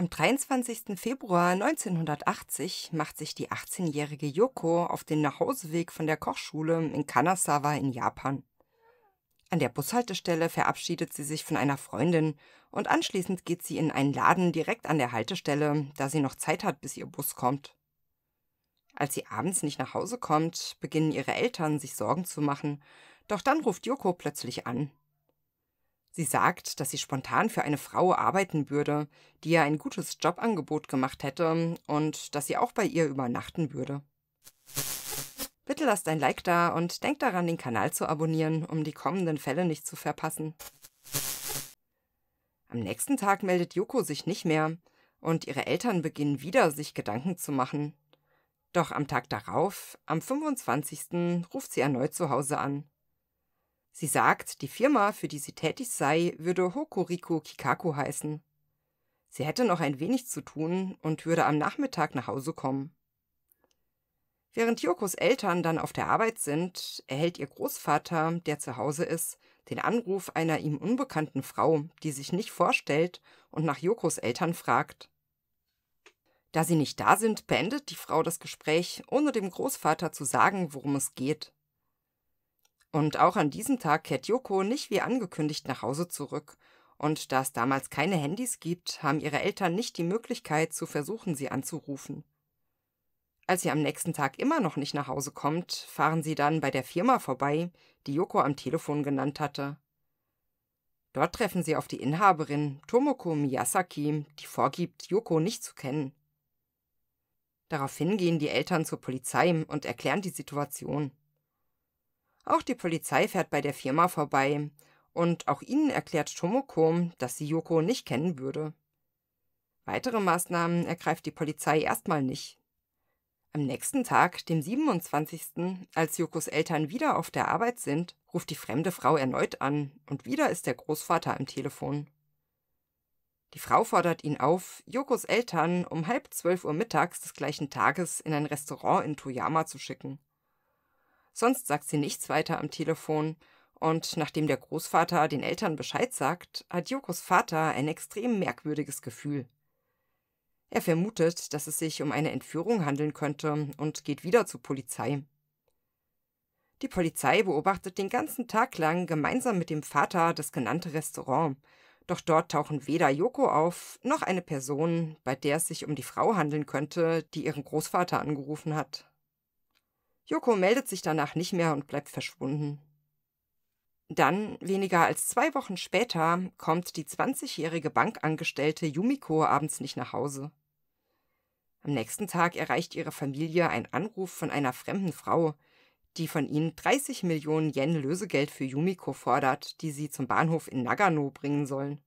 Am 23. Februar 1980 macht sich die 18-jährige Yoko auf den Nachhauseweg von der Kochschule in Kanazawa in Japan. An der Bushaltestelle verabschiedet sie sich von einer Freundin und anschließend geht sie in einen Laden direkt an der Haltestelle, da sie noch Zeit hat, bis ihr Bus kommt. Als sie abends nicht nach Hause kommt, beginnen ihre Eltern sich Sorgen zu machen, doch dann ruft Yoko plötzlich an. Sie sagt, dass sie spontan für eine Frau arbeiten würde, die ihr ein gutes Jobangebot gemacht hätte und dass sie auch bei ihr übernachten würde. Bitte lasst ein Like da und denkt daran, den Kanal zu abonnieren, um die kommenden Fälle nicht zu verpassen. Am nächsten Tag meldet Joko sich nicht mehr und ihre Eltern beginnen wieder, sich Gedanken zu machen. Doch am Tag darauf, am 25., ruft sie erneut zu Hause an. Sie sagt, die Firma, für die sie tätig sei, würde Hokuriko Kikaku heißen. Sie hätte noch ein wenig zu tun und würde am Nachmittag nach Hause kommen. Während Yokos Eltern dann auf der Arbeit sind, erhält ihr Großvater, der zu Hause ist, den Anruf einer ihm unbekannten Frau, die sich nicht vorstellt und nach Yokos Eltern fragt. Da sie nicht da sind, beendet die Frau das Gespräch, ohne dem Großvater zu sagen, worum es geht. Und auch an diesem Tag kehrt Yoko nicht wie angekündigt nach Hause zurück. Und da es damals keine Handys gibt, haben ihre Eltern nicht die Möglichkeit zu versuchen, sie anzurufen. Als sie am nächsten Tag immer noch nicht nach Hause kommt, fahren sie dann bei der Firma vorbei, die Yoko am Telefon genannt hatte. Dort treffen sie auf die Inhaberin, Tomoko Miyasaki, die vorgibt, Yoko nicht zu kennen. Daraufhin gehen die Eltern zur Polizei und erklären die Situation. Auch die Polizei fährt bei der Firma vorbei. Und auch ihnen erklärt Tomoko, dass sie Yoko nicht kennen würde. Weitere Maßnahmen ergreift die Polizei erstmal nicht. Am nächsten Tag, dem 27., als Jokos Eltern wieder auf der Arbeit sind, ruft die fremde Frau erneut an und wieder ist der Großvater am Telefon. Die Frau fordert ihn auf, Jokos Eltern um halb zwölf Uhr mittags des gleichen Tages in ein Restaurant in Toyama zu schicken. Sonst sagt sie nichts weiter am Telefon. Und nachdem der Großvater den Eltern Bescheid sagt, hat Jokos Vater ein extrem merkwürdiges Gefühl. Er vermutet, dass es sich um eine Entführung handeln könnte und geht wieder zur Polizei. Die Polizei beobachtet den ganzen Tag lang gemeinsam mit dem Vater das genannte Restaurant. Doch dort tauchen weder Joko auf, noch eine Person, bei der es sich um die Frau handeln könnte, die ihren Großvater angerufen hat. Joko meldet sich danach nicht mehr und bleibt verschwunden. Dann, weniger als zwei Wochen später, kommt die 20-jährige Bankangestellte Yumiko abends nicht nach Hause. Am nächsten Tag erreicht ihre Familie ein Anruf von einer fremden Frau, die von ihnen 30 Millionen Yen Lösegeld für Yumiko fordert, die sie zum Bahnhof in Nagano bringen sollen.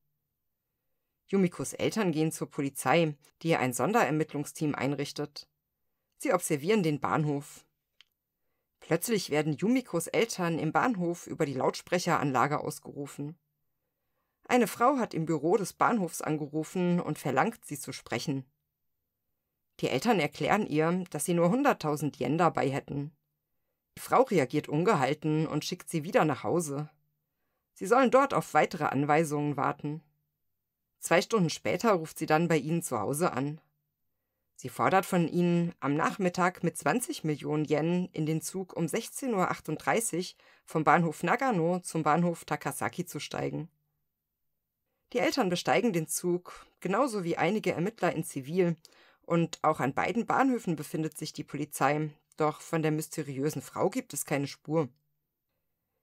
Yumikos Eltern gehen zur Polizei, die ein Sonderermittlungsteam einrichtet. Sie observieren den Bahnhof. Plötzlich werden Yumikos Eltern im Bahnhof über die Lautsprecheranlage ausgerufen. Eine Frau hat im Büro des Bahnhofs angerufen und verlangt, sie zu sprechen. Die Eltern erklären ihr, dass sie nur 100.000 Yen dabei hätten. Die Frau reagiert ungehalten und schickt sie wieder nach Hause. Sie sollen dort auf weitere Anweisungen warten. Zwei Stunden später ruft sie dann bei ihnen zu Hause an. Sie fordert von ihnen, am Nachmittag mit 20 Millionen Yen in den Zug um 16.38 Uhr vom Bahnhof Nagano zum Bahnhof Takasaki zu steigen. Die Eltern besteigen den Zug, genauso wie einige Ermittler in Zivil, und auch an beiden Bahnhöfen befindet sich die Polizei, doch von der mysteriösen Frau gibt es keine Spur.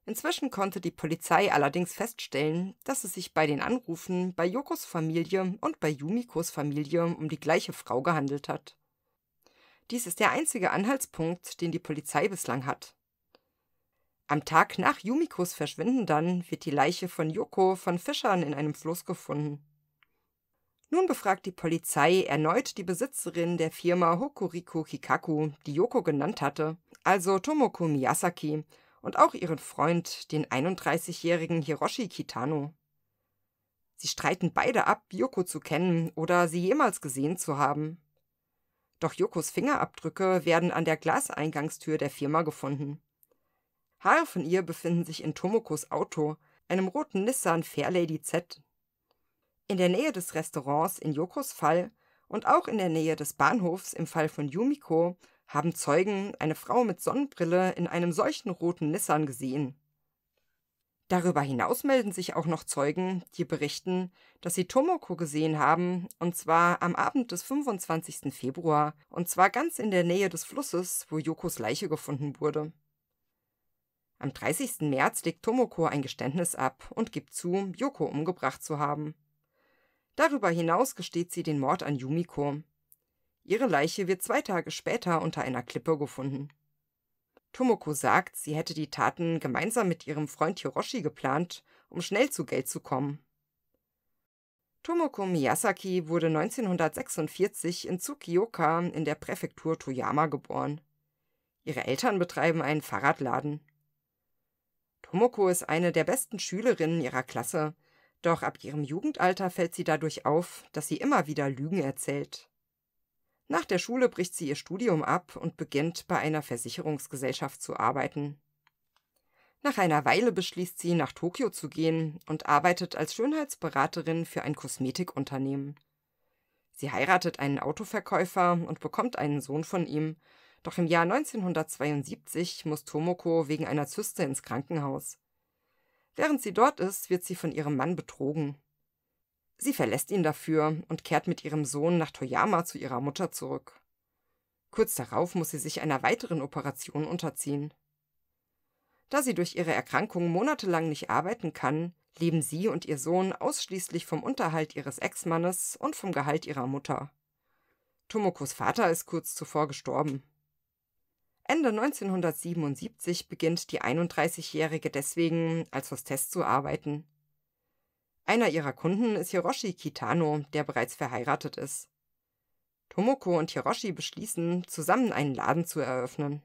Inzwischen konnte die Polizei allerdings feststellen, dass es sich bei den Anrufen bei Jokos Familie und bei Yumikos Familie um die gleiche Frau gehandelt hat. Dies ist der einzige Anhaltspunkt, den die Polizei bislang hat. Am Tag nach Yumikos Verschwinden dann wird die Leiche von Yoko von Fischern in einem Fluss gefunden. Nun befragt die Polizei erneut die Besitzerin der Firma Hokuriko Hikaku, die Yoko genannt hatte, also Tomoko Miyasaki, und auch ihren Freund, den 31-jährigen Hiroshi Kitano. Sie streiten beide ab, Yoko zu kennen oder sie jemals gesehen zu haben. Doch Yokos Fingerabdrücke werden an der Glaseingangstür der Firma gefunden. Haare von ihr befinden sich in Tomokos Auto, einem roten Nissan Fairlady Z. In der Nähe des Restaurants in Yokos Fall und auch in der Nähe des Bahnhofs im Fall von Yumiko haben Zeugen eine Frau mit Sonnenbrille in einem solchen roten Nissan gesehen. Darüber hinaus melden sich auch noch Zeugen, die berichten, dass sie Tomoko gesehen haben, und zwar am Abend des 25. Februar, und zwar ganz in der Nähe des Flusses, wo Yokos Leiche gefunden wurde. Am 30. März legt Tomoko ein Geständnis ab und gibt zu, Yoko umgebracht zu haben. Darüber hinaus gesteht sie den Mord an Yumiko. Ihre Leiche wird zwei Tage später unter einer Klippe gefunden. Tomoko sagt, sie hätte die Taten gemeinsam mit ihrem Freund Hiroshi geplant, um schnell zu Geld zu kommen. Tomoko Miyasaki wurde 1946 in Tsukioka in der Präfektur Toyama geboren. Ihre Eltern betreiben einen Fahrradladen. Tomoko ist eine der besten Schülerinnen ihrer Klasse, doch ab ihrem Jugendalter fällt sie dadurch auf, dass sie immer wieder Lügen erzählt. Nach der Schule bricht sie ihr Studium ab und beginnt bei einer Versicherungsgesellschaft zu arbeiten. Nach einer Weile beschließt sie, nach Tokio zu gehen und arbeitet als Schönheitsberaterin für ein Kosmetikunternehmen. Sie heiratet einen Autoverkäufer und bekommt einen Sohn von ihm, doch im Jahr 1972 muss Tomoko wegen einer Zyste ins Krankenhaus. Während sie dort ist, wird sie von ihrem Mann betrogen. Sie verlässt ihn dafür und kehrt mit ihrem Sohn nach Toyama zu ihrer Mutter zurück. Kurz darauf muss sie sich einer weiteren Operation unterziehen. Da sie durch ihre Erkrankung monatelang nicht arbeiten kann, leben sie und ihr Sohn ausschließlich vom Unterhalt ihres Ex-Mannes und vom Gehalt ihrer Mutter. Tomokos Vater ist kurz zuvor gestorben. Ende 1977 beginnt die 31-Jährige deswegen als Hostess zu arbeiten. Einer ihrer Kunden ist Hiroshi Kitano, der bereits verheiratet ist. Tomoko und Hiroshi beschließen, zusammen einen Laden zu eröffnen.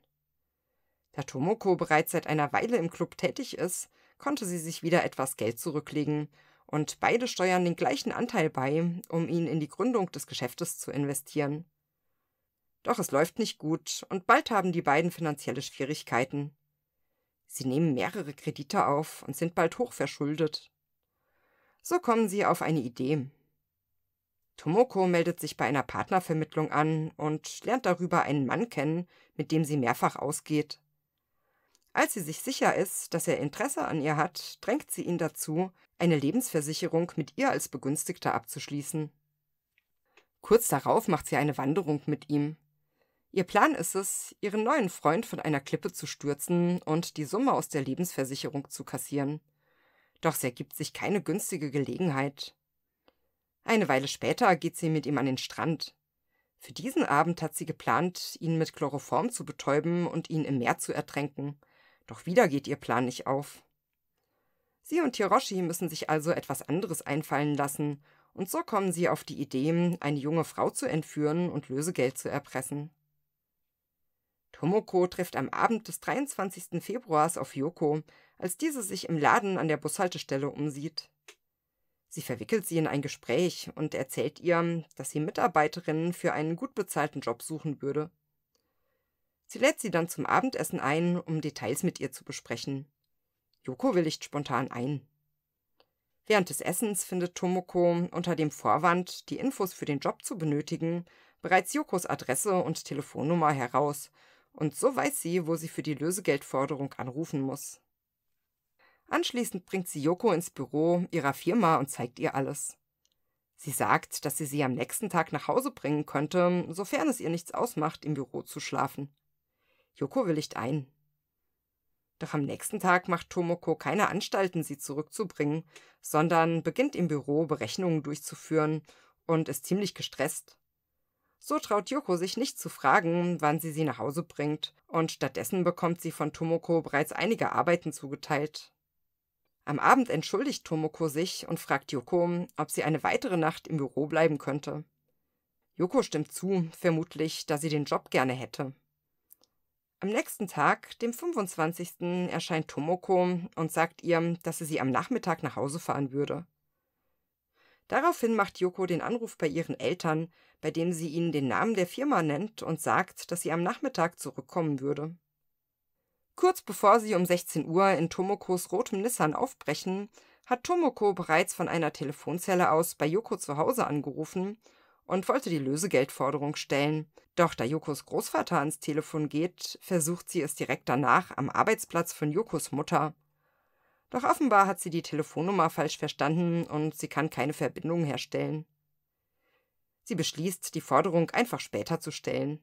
Da Tomoko bereits seit einer Weile im Club tätig ist, konnte sie sich wieder etwas Geld zurücklegen und beide steuern den gleichen Anteil bei, um ihn in die Gründung des Geschäftes zu investieren. Doch es läuft nicht gut und bald haben die beiden finanzielle Schwierigkeiten. Sie nehmen mehrere Kredite auf und sind bald hochverschuldet. So kommen sie auf eine Idee. Tomoko meldet sich bei einer Partnervermittlung an und lernt darüber einen Mann kennen, mit dem sie mehrfach ausgeht. Als sie sich sicher ist, dass er Interesse an ihr hat, drängt sie ihn dazu, eine Lebensversicherung mit ihr als Begünstigter abzuschließen. Kurz darauf macht sie eine Wanderung mit ihm. Ihr Plan ist es, ihren neuen Freund von einer Klippe zu stürzen und die Summe aus der Lebensversicherung zu kassieren doch sie ergibt sich keine günstige Gelegenheit. Eine Weile später geht sie mit ihm an den Strand. Für diesen Abend hat sie geplant, ihn mit Chloroform zu betäuben und ihn im Meer zu ertränken. Doch wieder geht ihr Plan nicht auf. Sie und Hiroshi müssen sich also etwas anderes einfallen lassen, und so kommen sie auf die Idee, eine junge Frau zu entführen und Lösegeld zu erpressen. Tomoko trifft am Abend des 23. Februars auf Yoko, als diese sich im Laden an der Bushaltestelle umsieht. Sie verwickelt sie in ein Gespräch und erzählt ihr, dass sie Mitarbeiterinnen für einen gut bezahlten Job suchen würde. Sie lädt sie dann zum Abendessen ein, um Details mit ihr zu besprechen. Joko willigt spontan ein. Während des Essens findet Tomoko unter dem Vorwand, die Infos für den Job zu benötigen, bereits Jokos Adresse und Telefonnummer heraus, und so weiß sie, wo sie für die Lösegeldforderung anrufen muss. Anschließend bringt sie Yoko ins Büro ihrer Firma und zeigt ihr alles. Sie sagt, dass sie sie am nächsten Tag nach Hause bringen könnte, sofern es ihr nichts ausmacht, im Büro zu schlafen. Yoko willigt ein. Doch am nächsten Tag macht Tomoko keine Anstalten, sie zurückzubringen, sondern beginnt im Büro Berechnungen durchzuführen und ist ziemlich gestresst. So traut Yoko sich nicht zu fragen, wann sie sie nach Hause bringt, und stattdessen bekommt sie von Tomoko bereits einige Arbeiten zugeteilt. Am Abend entschuldigt Tomoko sich und fragt Yoko, ob sie eine weitere Nacht im Büro bleiben könnte. Yoko stimmt zu, vermutlich, da sie den Job gerne hätte. Am nächsten Tag, dem 25., erscheint Tomoko und sagt ihr, dass sie sie am Nachmittag nach Hause fahren würde. Daraufhin macht Yoko den Anruf bei ihren Eltern, bei dem sie ihnen den Namen der Firma nennt und sagt, dass sie am Nachmittag zurückkommen würde. Kurz bevor sie um 16 Uhr in Tomokos rotem Nissan aufbrechen, hat Tomoko bereits von einer Telefonzelle aus bei Yoko zu Hause angerufen und wollte die Lösegeldforderung stellen. Doch da Yokos Großvater ans Telefon geht, versucht sie es direkt danach am Arbeitsplatz von Yokos Mutter. Doch offenbar hat sie die Telefonnummer falsch verstanden und sie kann keine Verbindung herstellen. Sie beschließt, die Forderung einfach später zu stellen.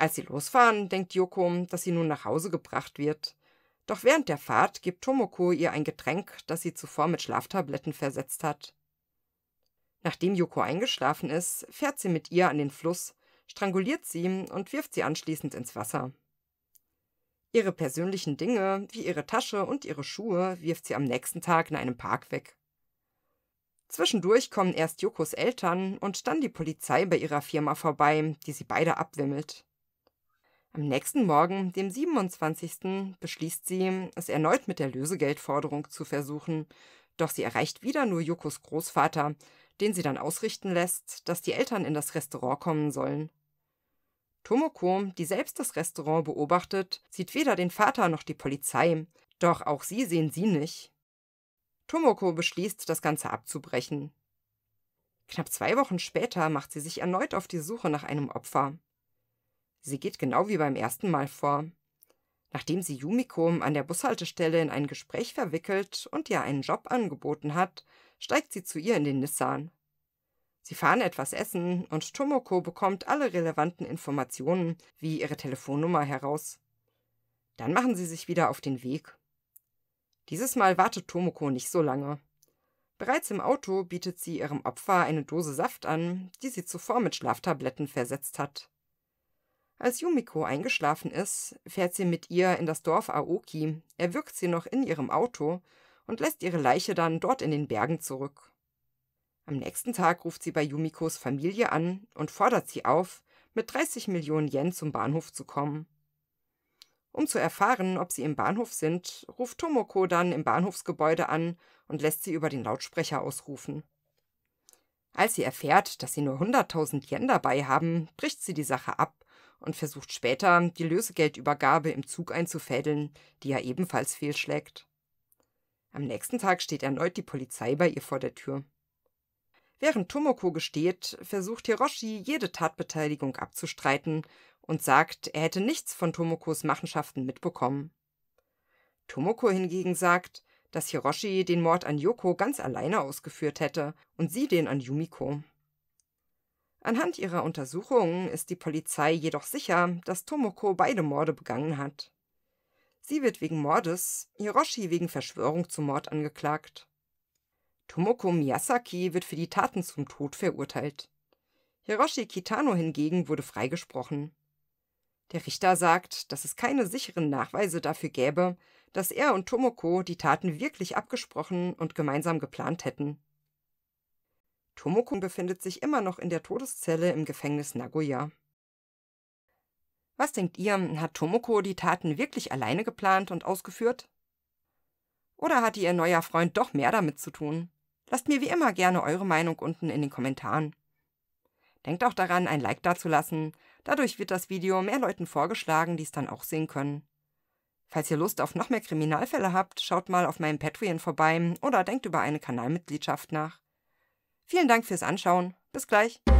Als sie losfahren, denkt Yoko, dass sie nun nach Hause gebracht wird. Doch während der Fahrt gibt Tomoko ihr ein Getränk, das sie zuvor mit Schlaftabletten versetzt hat. Nachdem Yoko eingeschlafen ist, fährt sie mit ihr an den Fluss, stranguliert sie und wirft sie anschließend ins Wasser. Ihre persönlichen Dinge, wie ihre Tasche und ihre Schuhe, wirft sie am nächsten Tag in einem Park weg. Zwischendurch kommen erst Yokos Eltern und dann die Polizei bei ihrer Firma vorbei, die sie beide abwimmelt. Am nächsten Morgen, dem 27., beschließt sie, es erneut mit der Lösegeldforderung zu versuchen, doch sie erreicht wieder nur Jokos Großvater, den sie dann ausrichten lässt, dass die Eltern in das Restaurant kommen sollen. Tomoko, die selbst das Restaurant beobachtet, sieht weder den Vater noch die Polizei, doch auch sie sehen sie nicht. Tomoko beschließt, das Ganze abzubrechen. Knapp zwei Wochen später macht sie sich erneut auf die Suche nach einem Opfer. Sie geht genau wie beim ersten Mal vor. Nachdem sie Yumiko an der Bushaltestelle in ein Gespräch verwickelt und ihr einen Job angeboten hat, steigt sie zu ihr in den Nissan. Sie fahren etwas essen und Tomoko bekommt alle relevanten Informationen wie ihre Telefonnummer heraus. Dann machen sie sich wieder auf den Weg. Dieses Mal wartet Tomoko nicht so lange. Bereits im Auto bietet sie ihrem Opfer eine Dose Saft an, die sie zuvor mit Schlaftabletten versetzt hat. Als Yumiko eingeschlafen ist, fährt sie mit ihr in das Dorf Aoki, erwürgt sie noch in ihrem Auto und lässt ihre Leiche dann dort in den Bergen zurück. Am nächsten Tag ruft sie bei Yumikos Familie an und fordert sie auf, mit 30 Millionen Yen zum Bahnhof zu kommen. Um zu erfahren, ob sie im Bahnhof sind, ruft Tomoko dann im Bahnhofsgebäude an und lässt sie über den Lautsprecher ausrufen. Als sie erfährt, dass sie nur 100.000 Yen dabei haben, bricht sie die Sache ab und versucht später, die Lösegeldübergabe im Zug einzufädeln, die ja ebenfalls fehlschlägt. Am nächsten Tag steht erneut die Polizei bei ihr vor der Tür. Während Tomoko gesteht, versucht Hiroshi jede Tatbeteiligung abzustreiten und sagt, er hätte nichts von Tomokos Machenschaften mitbekommen. Tomoko hingegen sagt, dass Hiroshi den Mord an Yoko ganz alleine ausgeführt hätte und sie den an Yumiko. Anhand ihrer Untersuchungen ist die Polizei jedoch sicher, dass Tomoko beide Morde begangen hat. Sie wird wegen Mordes, Hiroshi wegen Verschwörung zum Mord angeklagt. Tomoko Miyasaki wird für die Taten zum Tod verurteilt. Hiroshi Kitano hingegen wurde freigesprochen. Der Richter sagt, dass es keine sicheren Nachweise dafür gäbe, dass er und Tomoko die Taten wirklich abgesprochen und gemeinsam geplant hätten. Tomoko befindet sich immer noch in der Todeszelle im Gefängnis Nagoya. Was denkt ihr, hat Tomoko die Taten wirklich alleine geplant und ausgeführt? Oder hatte ihr neuer Freund doch mehr damit zu tun? Lasst mir wie immer gerne eure Meinung unten in den Kommentaren. Denkt auch daran, ein Like dazulassen. Dadurch wird das Video mehr Leuten vorgeschlagen, die es dann auch sehen können. Falls ihr Lust auf noch mehr Kriminalfälle habt, schaut mal auf meinem Patreon vorbei oder denkt über eine Kanalmitgliedschaft nach. Vielen Dank fürs Anschauen. Bis gleich.